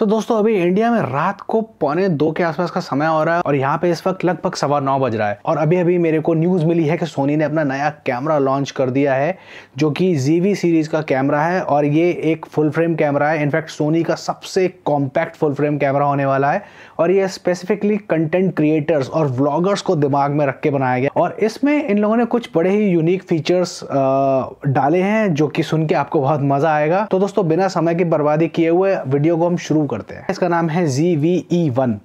सो so, दोस्तों अभी India में रात को पौने दो के आसपास का समय हो रहा है और यहाँ पे इस वक्त लगभग सवा नौ बज रहा है और अभी अभी मेरे को न्यूज़ मिली है कि सोनी ने अपना नया कैमरा लॉन्च कर दिया है जो कि जीवी सीरीज का कैमरा है और ये एक फुल फ्रेम कैमरा है इनफैक्ट सोनी का सबसे कॉम्पैक्ट फुल फ्रेम कैमरा होने वाला है और ये स्पेसिफिकली कंटेंट क्रिएटर्स और व्लॉगर्स को दिमाग में रख के बनाया गया और इसमें इन लोगों ने कुछ बड़े ही यूनिक फीचर्स डाले हैं जो कि सुन के आपको बहुत मजा आएगा तो दोस्तों बिना समय की बर्बादी किए हुए वीडियो को हम शुरू शुरू करते हैं इसका नाम है जी वी ई वन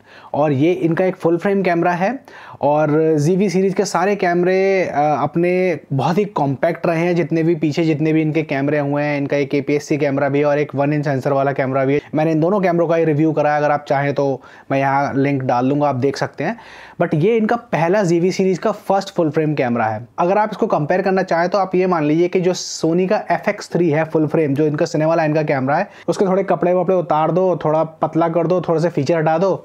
और ये इनका एक फुल फ्रेम कैमरा है और जी वी सीरीज़ के सारे कैमरे अपने बहुत ही कॉम्पैक्ट रहे हैं जितने भी पीछे जितने भी इनके कैमरे हुए हैं इनका एक A P S C camera भी है और एक वन इंच सेंसर वाला कैमरा भी है मैंने इन दोनों कैमरों का ही रिव्यू करा अगर आप चाहें तो मैं यहाँ लिंक डाल दूंगा आप देख सकते हैं बट ये इनका पहला जी वी सीरीज़ का फर्स्ट फुल फ्रेम कैमरा है अगर आप इसको कंपेयर करना चाहें तो आप ये मान लीजिए कि जो सोनी का एफ एक्स थ्री है फुल फ्रेम जो इनका सिनेमा लाइन का कैमरा है उसके थोड़े कपड़े वपड़े उतार दो थोड़ा पतला कर दो थोड़े से फीचर हटा दो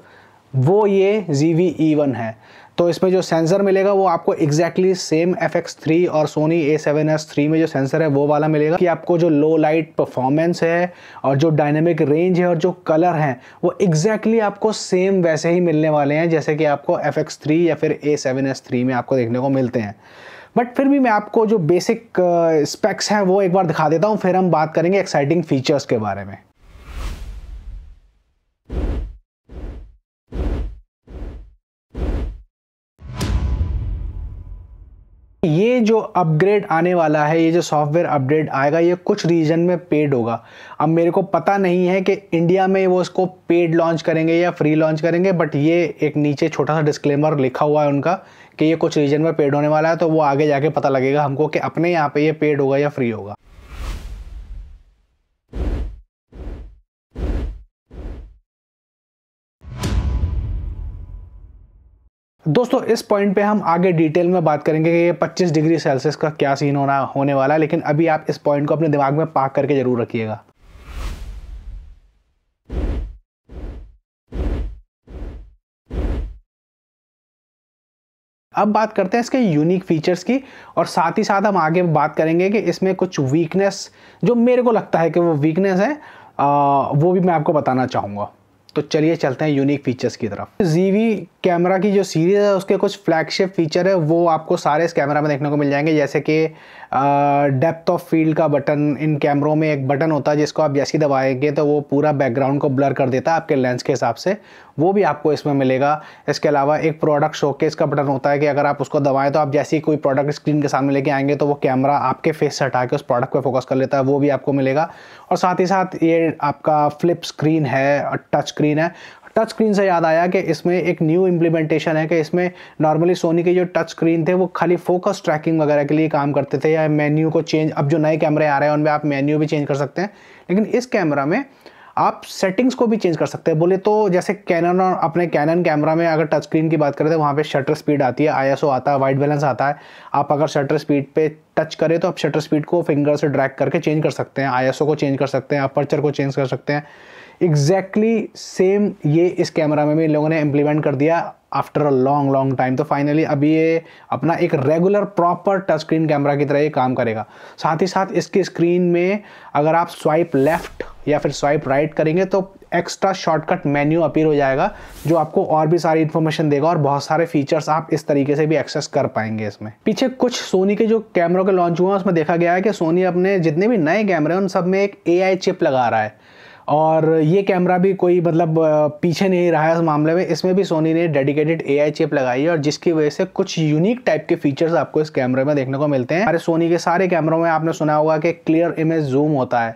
वो ये जी वी ई वन है तो इसमें जो सेंसर मिलेगा वो आपको exactly same F X three और Sony A seven S three में जो सेंसर है वो वाला मिलेगा कि आपको जो लो लाइट परफॉर्मेंस है और जो डायनेमिक रेंज है और जो कलर हैं वो एग्जैक्टली exactly आपको सेम वैसे ही मिलने वाले हैं जैसे कि आपको एफ एक्स थ्री या फिर ए सेवन एस थ्री में आपको देखने को मिलते हैं बट फिर भी मैं आपको जो बेसिक स्पेक्स uh, हैं वो एक बार दिखा देता हूँ फिर हम बात करेंगे एक्साइटिंग फीचर्स के बारे में ये जो अपग्रेड आने वाला है ये जो सॉफ्टवेयर अपडेट आएगा ये कुछ रीजन में पेड होगा अब मेरे को पता नहीं है कि इंडिया में वो इसको पेड लॉन्च करेंगे या फ्री लॉन्च करेंगे बट ये एक नीचे छोटा सा डिस्क्लेमर लिखा हुआ है उनका कि ये कुछ रीजन में पेड होने वाला है तो वो आगे जाके पता लगेगा हमको कि अपने यहाँ पे ये पेड होगा या फ्री होगा दोस्तों इस पॉइंट पे हम आगे डिटेल में बात करेंगे कि ये 25 डिग्री सेल्सियस का क्या सीन होना होने वाला है लेकिन अभी आप इस पॉइंट को अपने दिमाग में पाक करके ज़रूर रखिएगा अब बात करते हैं इसके यूनिक फीचर्स की और साथ ही साथ हम आगे बात करेंगे कि इसमें कुछ वीकनेस जो मेरे को लगता है कि वो वीकनेस है आ, वो भी मैं आपको बताना चाहूँगा तो चलिए चलते हैं यूनिक फीचर्स की तरफ जीवी कैमरा की जो सीरीज़ है उसके कुछ फ्लैगशिप फीचर है वो आपको सारे इस कैमरा में देखने को मिल जाएंगे जैसे कि डेप्थ ऑफ फील्ड का बटन इन कैमरों में एक बटन होता है जिसको आप जैसे दबाएंगे तो वो पूरा बैकग्राउंड को ब्लर कर देता है आपके लेंस के हिसाब से वो भी आपको इसमें मिलेगा इसके अलावा एक प्रोडक्ट शोकेस का बटन होता है कि अगर आप उसको दबाएं तो आप जैसे ही कोई प्रोडक्ट स्क्रीन के सामने लेके आएंगे तो वो कैमरा आपके फेस से हटा के उस प्रोडक्ट पर फोकस कर लेता है वो भी आपको मिलेगा और साथ ही साथ ये आपका फ्लिप स्क्रीन है टच स्क्रीन है टच स्क्रीन से याद आया कि इसमें एक न्यू इम्प्लीमेंटेशन है कि इसमें नॉर्मली सोनी के जो टच स्क्रीन थे वो खाली फोकस ट्रैकिंग वगैरह के लिए काम करते थे या मेन्यू को चेंज अब जो नए कैमरे आ रहे हैं उनमें आप मेन्यू भी चेंज कर सकते हैं लेकिन इस कैमरा में आप सेटिंग्स को भी चेंज कर सकते हैं बोले तो जैसे कैनन और अपने कैनन कैमरा में अगर टच स्क्रीन की बात करें तो वहाँ पे शटर स्पीड आती है आईएसओ आता है वाइट बैलेंस आता है आप अगर शटर स्पीड पे टच करें तो आप शटर स्पीड को फिंगर से ड्रैग करके चेंज कर सकते हैं आईएसओ को चेंज कर सकते हैं अपर्चर को चेंज कर सकते हैं एग्जैक्टली सेम ये इस कैमरा में भी इन लोगों ने इम्प्लीमेंट कर दिया after a long long time तो फाइनली अभी ये अपना एक regular proper touch screen camera की तरह ये काम करेगा साथ ही साथ इसकी स्क्रीन में अगर आप स्वाइप लेफ्ट या फिर स्वाइप राइट करेंगे तो एक्स्ट्रा शॉर्टकट मेन्यू अपीयर हो जाएगा जो आपको और भी सारी इन्फॉर्मेशन देगा और बहुत सारे फीचर्स आप इस तरीके से भी एक्सेस कर पाएंगे इसमें पीछे कुछ सोनी के जो कैमरों के लॉन्च हुए हैं उसमें देखा गया है कि सोनी अपने जितने भी नए कैमरे हैं उन सब में एक ए चिप लगा रहा है और ये कैमरा भी कोई मतलब पीछे नहीं रहा है इस मामले में इसमें भी सोनी ने डेडिकेटेड ए चिप लगाई है और जिसकी वजह से कुछ यूनिक टाइप के फीचर्स आपको इस कैमरे में देखने को मिलते हैं अरे सोनी के सारे कैमरों में आपने सुना होगा कि क्लियर इमेज जूम होता है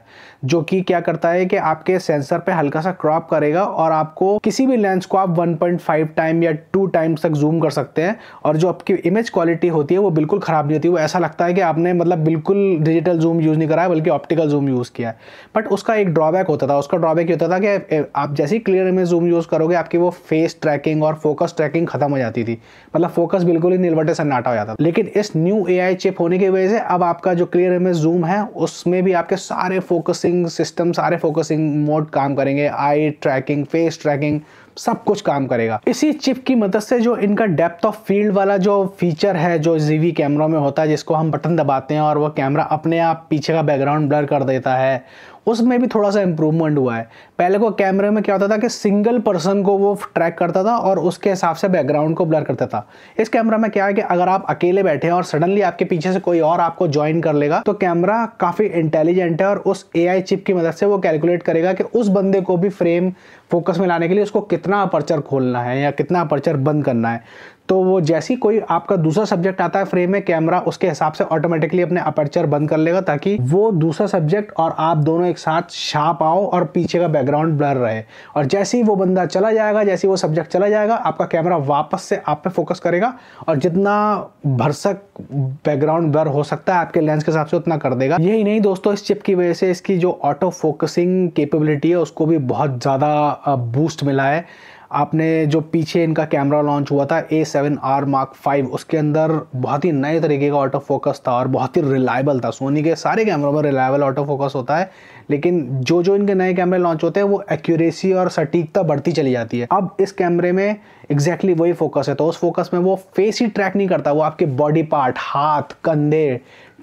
जो कि क्या करता है कि आपके सेंसर पे हल्का सा क्रॉप करेगा और आपको किसी भी लेंस को आप 1.5 टाइम या 2 टाइम्स तक जूम कर सकते हैं और जो आपकी इमेज क्वालिटी होती है वो बिल्कुल ख़राब नहीं होती वो ऐसा लगता है कि आपने मतलब बिल्कुल डिजिटल जूम यूज़ नहीं कराया बल्कि ऑप्टिकल जूम यूज़ किया है बट उसका एक ड्रॉबैक होता था उसका ड्रॉबैक ये होता था कि आप जैसे ही क्लियर इमेज जूम यूज़ करोगे आपकी वो फेस ट्रैकिंग और फोकस ट्रैकिंग खत्म हो जाती थी मतलब फोकस बिल्कुल ही निलवटे सन्नाटा हो जाता था लेकिन इस न्यू ए चिप होने की वजह से अब आपका जो क्लियर इमेज जूम है उसमें भी आपके सारे फोकसिंग फोकसिंग सिस्टम सारे फोकसिंग मोड काम करेंगे आई ट्रैकिंग फेस ट्रैकिंग सब कुछ काम करेगा इसी चिप की मदद से जो इनका डेप्थ ऑफ फील्ड वाला जो फीचर है जो जीवी कैमरों में होता है जिसको हम बटन दबाते हैं और वो कैमरा अपने आप पीछे का बैकग्राउंड ब्लर कर देता है उसमें भी थोड़ा सा इम्प्रूवमेंट हुआ है पहले को कैमरे में क्या होता था कि सिंगल पर्सन को वो ट्रैक करता था और उसके हिसाब से बैकग्राउंड को ब्लर करता था इस कैमरा में क्या है कि अगर आप अकेले बैठे हैं और सडनली आपके पीछे से कोई और आपको ज्वाइन कर लेगा तो कैमरा काफ़ी इंटेलिजेंट है और उस ए चिप की मदद से वो कैलकुलेट करेगा कि उस बंदे को भी फ्रेम फोकस में लाने के लिए उसको कितना अपर्चर खोलना है या कितना अपर्चर बंद करना है तो वो जैसी कोई आपका दूसरा सब्जेक्ट आता है फ्रेम में कैमरा उसके हिसाब से ऑटोमेटिकली अपने अपर्चर बंद कर लेगा ताकि वो दूसरा सब्जेक्ट और आप दोनों एक साथ शार्प आओ और पीछे का बैकग्राउंड ब्लर रहे और जैसे ही वो बंदा चला जाएगा जैसे ही वो सब्जेक्ट चला जाएगा आपका कैमरा वापस से आप पे फोकस करेगा और जितना भरसक बैकग्राउंड ब्लर हो सकता है आपके लेंस के हिसाब से उतना कर देगा यही नहीं दोस्तों इस चिप की वजह से इसकी जो ऑटो फोकसिंग कैपेबिलिटी है उसको भी बहुत ज़्यादा बूस्ट मिला है आपने जो पीछे इनका कैमरा लॉन्च हुआ था A seven R mark five उसके अंदर बहुत ही नए तरीके का ऑटो फोकस था और बहुत ही रिलायबल था सोनी के सारे कैमरों में रिलायबल ऑटो फोकस होता है लेकिन जो जो इनके नए कैमरे लॉन्च होते हैं वो एक्यूरेसी और सटीकता बढ़ती चली जाती है अब इस कैमरे में एग्जैक्टली वही फोकस है तो उस फोकस में वो फेस ही ट्रैक नहीं करता वो आपके बॉडी पार्ट हाथ कंधे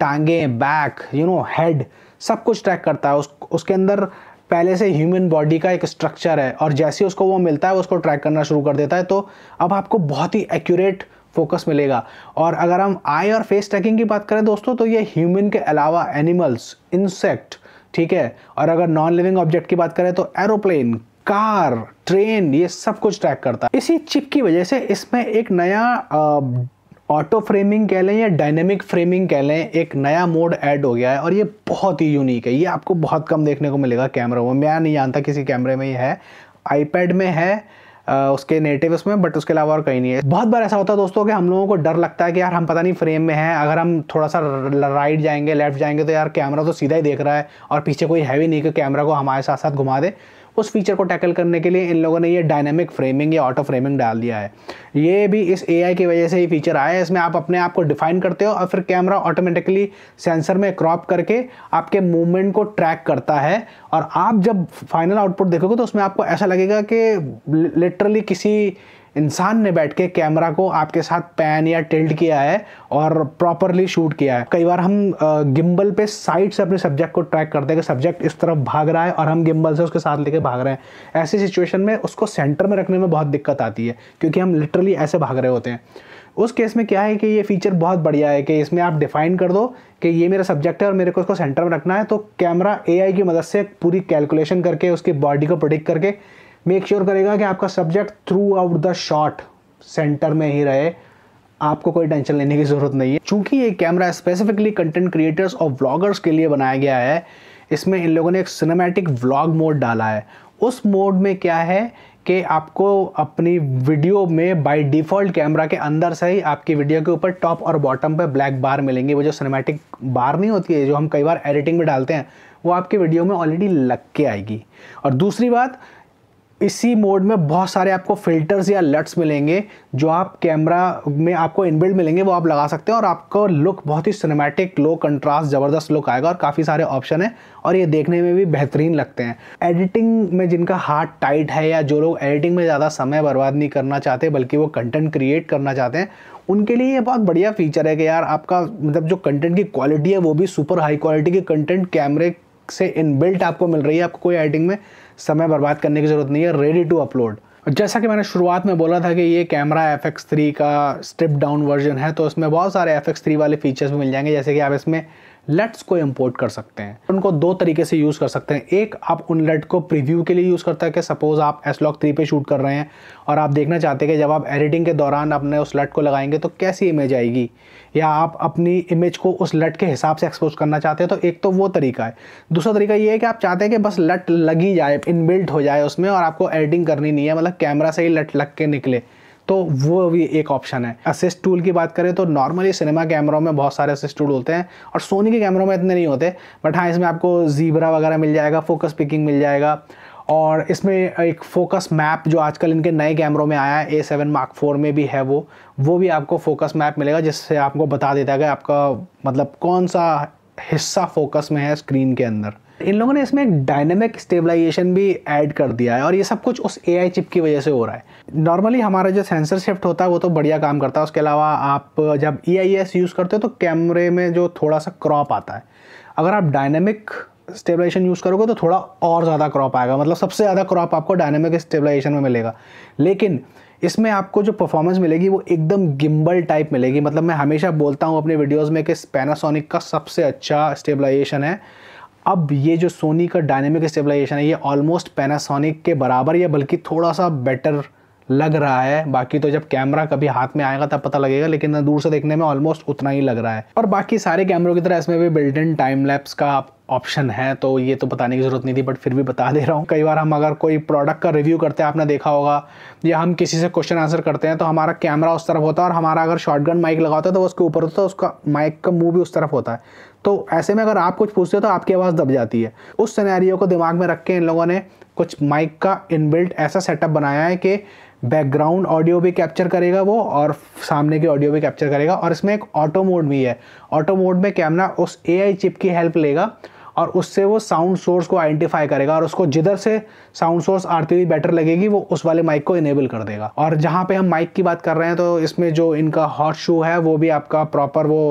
टांगे बैक यू नो हेड सब कुछ ट्रैक करता है उस उसके अंदर पहले से ह्यूमन बॉडी का एक स्ट्रक्चर है और जैसे उसको वो मिलता है उसको ट्रैक करना शुरू कर देता है तो अब आपको बहुत ही एक्यूरेट फोकस मिलेगा और अगर हम आई और फेस ट्रैकिंग की बात करें दोस्तों तो ये ह्यूमन के अलावा एनिमल्स इंसेक्ट ठीक है और अगर नॉन लिविंग ऑब्जेक्ट की बात करें तो एरोप्लेन कार ट्रेन ये सब कुछ ट्रैक करता है इसी चिप की वजह से इसमें एक नया ऑटो फ्रेमिंग कह लें या डायनेमिक फ्रेमिंग कह लें एक नया मोड ऐड हो गया है और ये बहुत ही यूनिक है ये आपको बहुत कम देखने को मिलेगा कैमरों में मैं नहीं जानता किसी कैमरे में ये है आईपैड में है उसके नेटिव उसमें बट उसके अलावा और कहीं नहीं है बहुत बार ऐसा होता है दोस्तों कि हम लोगों को डर लगता है कि यार हम पता नहीं फ्रेम में हैं अगर हम थोड़ा सा राइट जाएंगे लेफ्ट जाएंगे तो यार कैमरा तो सीधा ही देख रहा है और पीछे कोई है भी नहीं कि कैमरा को हमारे साथ साथ घुमा दे उस फीचर को टैकल करने के लिए इन लोगों ने ये डायनेमिक फ्रेमिंग या ऑटो फ्रेमिंग डाल दिया है ये भी इस ए की वजह से ही फीचर आया है इसमें आप अपने आप को डिफाइन करते हो और फिर कैमरा ऑटोमेटिकली सेंसर में क्रॉप करके आपके मूवमेंट को ट्रैक करता है और आप जब फाइनल आउटपुट देखोगे तो उसमें आपको ऐसा लगेगा कि लिटरली किसी इंसान ने बैठ के कैमरा को आपके साथ पैन या टिल्ट किया है और प्रॉपरली शूट किया है कई बार हम गिम्बल पे साइड से अपने सब्जेक्ट को ट्रैक करते हैं कि सब्जेक्ट इस तरफ भाग रहा है और हम गिम्बल से उसके साथ लेके भाग रहे हैं ऐसी सिचुएशन में उसको सेंटर में रखने में बहुत दिक्कत आती है क्योंकि हम लिटरली ऐसे भाग रहे होते हैं उस केस में क्या है कि ये फीचर बहुत बढ़िया है कि इसमें आप डिफाइन कर दो कि ये मेरा सब्जेक्ट है और मेरे को इसको सेंटर में रखना है तो कैमरा एआई की मदद से पूरी कैलकुलेशन करके उसकी बॉडी को प्रोडिक्ट करके मेक श्योर करेगा कि आपका subject throughout the shot centre में ही रहे आपको कोई टेंशन लेने की ज़रूरत नहीं है चूंकि ये कैमरा स्पेसिफिकली कंटेंट क्रिएटर्स और व्लॉगर्स के लिए बनाया गया है इसमें इन लोगों ने एक सिनेमैटिक व्लॉग मोड डाला है उस मोड में क्या है कि आपको अपनी वीडियो में बाय डिफ़ॉल्ट कैमरा के अंदर से ही आपकी वीडियो के ऊपर टॉप और बॉटम पर ब्लैक बार मिलेंगे वो जो सिनेमैटिक बार नहीं होती है जो हम कई बार एडिटिंग में डालते हैं वो आपकी वीडियो में ऑलरेडी लग के आएगी और दूसरी बात इसी मोड में बहुत सारे आपको फिल्टर्स या लट्स मिलेंगे जो आप कैमरा में आपको इनबिल्ड मिलेंगे वो आप लगा सकते हैं और आपको लुक बहुत ही सिनेमैटिक लो कंट्रास्ट ज़बरदस्त लुक आएगा और काफ़ी सारे ऑप्शन हैं और ये देखने में भी बेहतरीन लगते हैं एडिटिंग में जिनका हाथ टाइट है या जो लोग एडिटिंग में ज़्यादा समय बर्बाद नहीं करना चाहते बल्कि वो कंटेंट क्रिएट करना चाहते हैं उनके लिए ये बहुत बढ़िया फीचर है कि यार आपका मतलब जो कंटेंट की क्वालिटी है वो भी सुपर हाई क्वालिटी के कंटेंट कैमरे से इनबिल्ट आपको मिल रही है आपको कोई एडिटिंग में समय बर्बाद करने की ज़रूरत नहीं है रेडी टू अपलोड जैसा कि मैंने शुरुआत में बोला था कि ये कैमरा एफ एक्स थ्री का स्ट्रिप डाउन वर्जन है तो इसमें बहुत सारे एफ एक्स थ्री वाले फीचर्स भी मिल जाएंगे जैसे कि आप इसमें लेट्स को इम्पोर्ट कर सकते हैं उनको दो तरीके से यूज़ कर सकते हैं एक आप उन लेट को प्रीव्यू के लिए यूज़ करते हैं कि सपोज़ आप एस लॉक थ्री पे शूट कर रहे हैं और आप देखना चाहते हैं कि जब आप एडिटिंग के दौरान अपने उस लेट को लगाएंगे तो कैसी इमेज आएगी या आप अपनी इमेज को उस लेट के हिसाब से एक्सपोज करना चाहते हैं तो एक तो वो तरीका है दूसरा तरीका ये है कि आप चाहते हैं कि बस लट लगी जाए इनबिल्ट हो जाए उसमें और आपको एडिटिंग करनी नहीं है मतलब कैमरा से ही लट लग के निकले तो वो भी एक ऑप्शन है असिस्ट टूल की बात करें तो नॉर्मली सिनेमा कैमरों में बहुत सारे असिस्ट टूल होते हैं और सोनी के कैमरों में इतने नहीं होते बट हाँ इसमें आपको जीबरा वगैरह मिल जाएगा फोकस पिकिंग मिल जाएगा और इसमें एक फोकस मैप जो आजकल इनके नए कैमरों में आया है ए सेवन मार्क फोर में भी है वो वो भी आपको फोकस मैप मिलेगा जिससे आपको बता देता है कि आपका मतलब कौन सा हिस्सा फोकस में है स्क्रीन के अंदर इन लोगों ने इसमें एक डायनेमिक स्टेबलाइजेशन भी ऐड कर दिया है और ये सब कुछ उस ए चिप की वजह से हो रहा है नॉर्मली हमारा जो सेंसर शिफ्ट होता है वो तो बढ़िया काम करता है उसके अलावा आप जब ई e यूज़ करते हो तो कैमरे में जो थोड़ा सा क्रॉप आता है अगर आप डायनेमिक स्टेबलाइजेशन यूज़ करोगे तो थोड़ा और ज़्यादा क्रॉप आएगा मतलब सबसे ज़्यादा क्रॉप आपको डायनेमिक स्टेबलाइजेशन में मिलेगा लेकिन इसमें आपको जो परफॉर्मेंस मिलेगी वो एकदम गिम्बल टाइप मिलेगी मतलब मैं हमेशा बोलता हूँ अपने वीडियोस में कि पैनासोनिक का सबसे अच्छा स्टेबलाइजेशन है अब ये जो सोनी का डायनेमिक स्टेबलाइजेशन है ये ऑलमोस्ट पैनासोनिक के बराबर या बल्कि थोड़ा सा बेटर लग रहा है बाकी तो जब कैमरा कभी हाथ में आएगा तब पता लगेगा लेकिन दूर से देखने में ऑलमोस्ट उतना ही लग रहा है और बाकी सारे कैमरों की तरह इसमें भी बिल्ट इन टाइम लैप्स का आप ऑप्शन है तो ये तो बताने की ज़रूरत नहीं थी बट फिर भी बता दे रहा हूँ कई बार हम अगर कोई प्रोडक्ट का रिव्यू करते हैं आपने देखा होगा या हम किसी से क्वेश्चन आंसर करते हैं तो हमारा कैमरा उस तरफ होता है और हमारा अगर शॉर्टगन माइक लगा होता है तो उसके ऊपर होता है तो उसका माइक का मुंह भी उस तरफ होता है तो ऐसे में अगर आप कुछ पूछते हो तो आपकी आवाज़ दब जाती है उस सिनेरियो को दिमाग में रख के इन लोगों ने कुछ माइक का इनबिल्ट ऐसा सेटअप बनाया है कि बैकग्राउंड ऑडियो भी कैप्चर करेगा वो और सामने की ऑडियो भी कैप्चर करेगा और इसमें एक ऑटो मोड भी है ऑटो मोड में कैमरा उस ए चिप की हेल्प लेगा और उससे वो साउंड सोर्स को आइडेंटिफाई करेगा और उसको जिधर से साउंड सोर्स आती हुई बेटर लगेगी वो उस वाले माइक को इनेबल कर देगा और जहाँ पे हम माइक की बात कर रहे हैं तो इसमें जो इनका हॉट शू है वो भी आपका प्रॉपर वो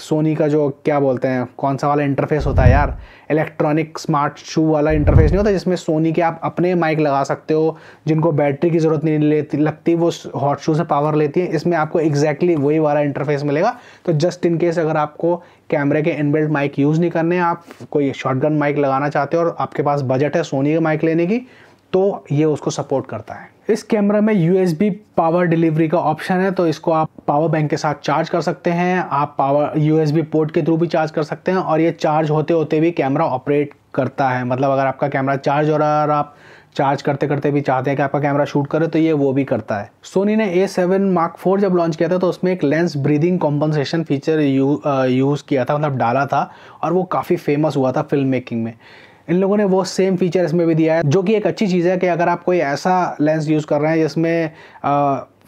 सोनी का जो क्या बोलते हैं कौन सा वाला इंटरफेस होता है यार इलेक्ट्रॉनिक स्मार्ट शू वाला इंटरफेस नहीं होता जिसमें सोनी के आप अपने माइक लगा सकते हो जिनको बैटरी की ज़रूरत नहीं लेती लगती वो हॉट शू से पावर लेती है इसमें आपको एग्जैक्टली exactly वही वाला इंटरफेस मिलेगा तो जस्ट इन केस अगर आपको कैमरे के इनबिल्ट माइक यूज़ नहीं करने आप कोई शॉटगन माइक लगाना चाहते हो और आपके पास बजट है सोनी का माइक लेने की तो ये उसको सपोर्ट करता है इस कैमरा में यू पावर डिलीवरी का ऑप्शन है तो इसको आप पावर बैंक के साथ चार्ज कर सकते हैं आप पावर यू पोर्ट के थ्रू भी चार्ज कर सकते हैं और ये चार्ज होते होते भी कैमरा ऑपरेट करता है मतलब अगर आपका कैमरा चार्ज हो रहा है और आप चार्ज करते करते भी चाहते हैं कि आपका कैमरा शूट करे तो ये वो भी करता है सोनी ने ए सेवन मार्क फोर जब लॉन्च किया था तो उसमें एक lens breathing compensation feature use, use किया था मतलब डाला था और वो काफ़ी फेमस हुआ था फिल्म मेकिंग में इन लोगों ने वो सेम फीचर इसमें भी दिया है जो कि एक अच्छी चीज़ है कि अगर आप कोई ऐसा लेंस यूज़ कर रहे हैं जिसमें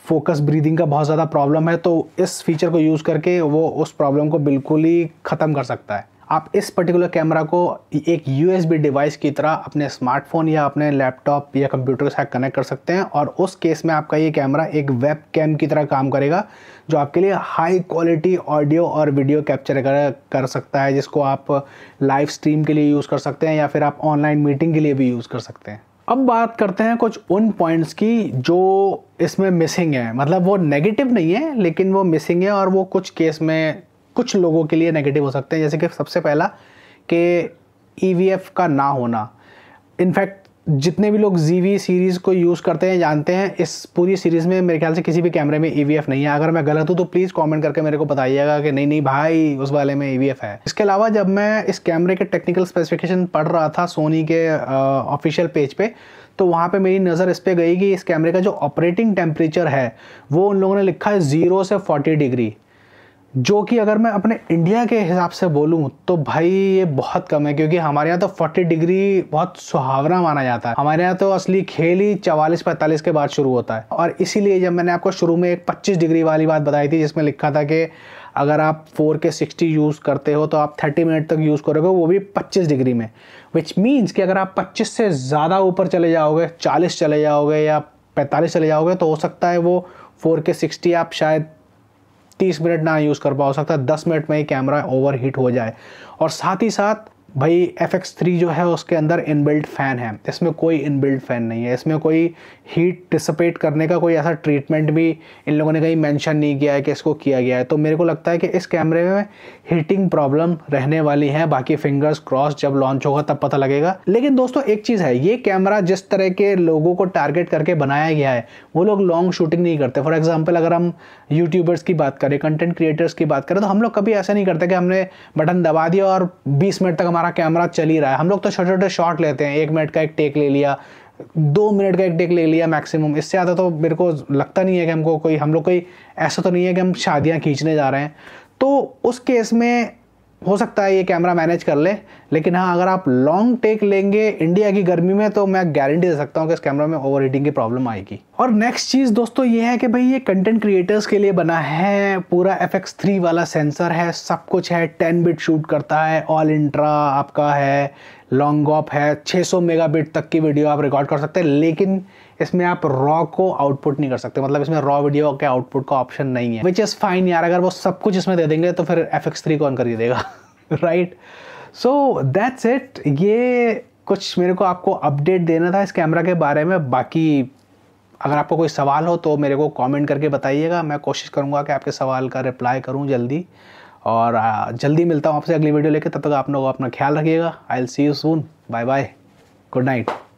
फोकस ब्रीदिंग का बहुत ज़्यादा प्रॉब्लम है तो इस फीचर को यूज़ करके वो उस प्रॉब्लम को बिल्कुल ही ख़त्म कर सकता है आप इस पर्टिकुलर कैमरा को एक यू डिवाइस की तरह अपने स्मार्टफोन या अपने लैपटॉप या कंप्यूटर के साथ कनेक्ट कर सकते हैं और उस केस में आपका ये कैमरा एक वेब कैम की तरह काम करेगा जो आपके लिए हाई क्वालिटी ऑडियो और वीडियो कैप्चर कर कर सकता है जिसको आप लाइव स्ट्रीम के लिए यूज़ कर सकते हैं या फिर आप ऑनलाइन मीटिंग के लिए भी यूज़ कर सकते हैं अब बात करते हैं कुछ उन पॉइंट्स की जो इसमें मिसिंग है मतलब वो नेगेटिव नहीं है लेकिन वो मिसिंग है और वो कुछ केस में कुछ लोगों के लिए नेगेटिव हो सकते हैं जैसे कि सबसे पहला कि ई e का ना होना इनफैक्ट जितने भी लोग जी सीरीज़ को यूज़ करते हैं जानते हैं इस पूरी सीरीज़ में मेरे ख्याल से किसी भी कैमरे में ई e नहीं है अगर मैं गलत हूँ तो प्लीज़ कमेंट करके मेरे को बताइएगा कि नहीं नहीं भाई उस वाले में ई e है इसके अलावा जब मैं इस कैमरे के टेक्निकल स्पेसिफिकेशन पढ़ रहा था सोनी के ऑफिशियल पेज पे तो वहाँ पर मेरी नज़र इस पर गई कि इस कैमरे का जो ऑपरेटिंग टेम्परेचर है वो उन लोगों ने लिखा है ज़ीरो से फोर्टी डिग्री जो कि अगर मैं अपने इंडिया के हिसाब से बोलूँ तो भाई ये बहुत कम है क्योंकि हमारे यहाँ तो 40 डिग्री बहुत सुहावना माना जाता है हमारे यहाँ तो असली खेल ही चवालीस पैंतालीस के बाद शुरू होता है और इसीलिए जब मैंने आपको शुरू में एक पच्चीस डिग्री वाली बात बताई थी जिसमें लिखा था कि अगर आप फोर के सिक्सटी यूज़ करते हो तो आप थर्टी मिनट तक यूज़ करोगे वो भी पच्चीस डिग्री में विच मीन्स कि अगर आप पच्चीस से ज़्यादा ऊपर चले जाओगे चालीस चले जाओगे या पैंतालीस चले जाओगे तो हो सकता है वो फोर के सिक्सटी आप शायद 30 मिनट ना यूज़ कर पाओ सकता है दस मिनट में ही कैमरा ओवर हीट हो जाए और साथ ही साथ भाई एफ एक्स थ्री जो है उसके अंदर इनबिल्ट फ़ैन है इसमें कोई इनबिल्ट फ़ैन नहीं है इसमें कोई हीट डिसपेट करने का कोई ऐसा ट्रीटमेंट भी इन लोगों ने कहीं मेंशन नहीं किया है कि इसको किया गया है तो मेरे को लगता है कि इस कैमरे में हीटिंग प्रॉब्लम रहने वाली है बाकी फिंगर्स क्रॉस जब लॉन्च होगा तब पता लगेगा लेकिन दोस्तों एक चीज़ है ये कैमरा जिस तरह के लोगों को टारगेट करके बनाया गया है वो लोग लॉन्ग शूटिंग नहीं करते फॉर एग्जाम्पल अगर हम यूट्यूबर्स की बात करें कंटेंट क्रिएटर्स की बात करें तो हम लोग कभी ऐसा नहीं करते कि हमने बटन दबा दिया और बीस मिनट तक हमारा हमारा कैमरा चल ही रहा है हम लोग तो छोटे छोटे शॉट लेते हैं एक मिनट का एक टेक ले लिया दो मिनट का एक टेक ले लिया मैक्सिमम इससे ज़्यादा तो मेरे को लगता नहीं है कि हमको कोई हम लोग कोई ऐसा तो नहीं है कि हम शादियाँ खींचने जा रहे हैं तो उस केस में हो सकता है ये कैमरा मैनेज कर ले लेकिन हाँ अगर आप लॉन्ग टेक लेंगे इंडिया की गर्मी में तो मैं गारंटी दे सकता हूँ कि इस कैमरा में ओवर हीटिंग की प्रॉब्लम आएगी और नेक्स्ट चीज़ दोस्तों ये है कि भाई ये कंटेंट क्रिएटर्स के लिए बना है पूरा एफ एक्स थ्री वाला सेंसर है सब कुछ है टेन बिट शूट करता है ऑल इंट्रा आपका है लॉन्ग ऑफ है छः सौ मेगाबिट तक की वीडियो आप रिकॉर्ड कर सकते हैं लेकिन इसमें आप रॉ को आउटपुट नहीं कर सकते मतलब इसमें रॉ वीडियो के आउटपुट का ऑप्शन नहीं है विच इज़ फाइन यार अगर वो सब कुछ इसमें दे देंगे तो फिर एफ एक्स थ्री कौन कर देगा राइट सो दैट्स इट ये कुछ मेरे को आपको अपडेट देना था इस कैमरा के बारे में बाकी अगर आपको कोई सवाल हो तो मेरे को कमेंट करके बताइएगा मैं कोशिश करूँगा कि आपके सवाल का रिप्लाई करूँ जल्दी और जल्दी मिलता हूँ आपसे अगली वीडियो लेके तब तक आप लोग अपना ख्याल रखिएगा I will see you soon bye bye good night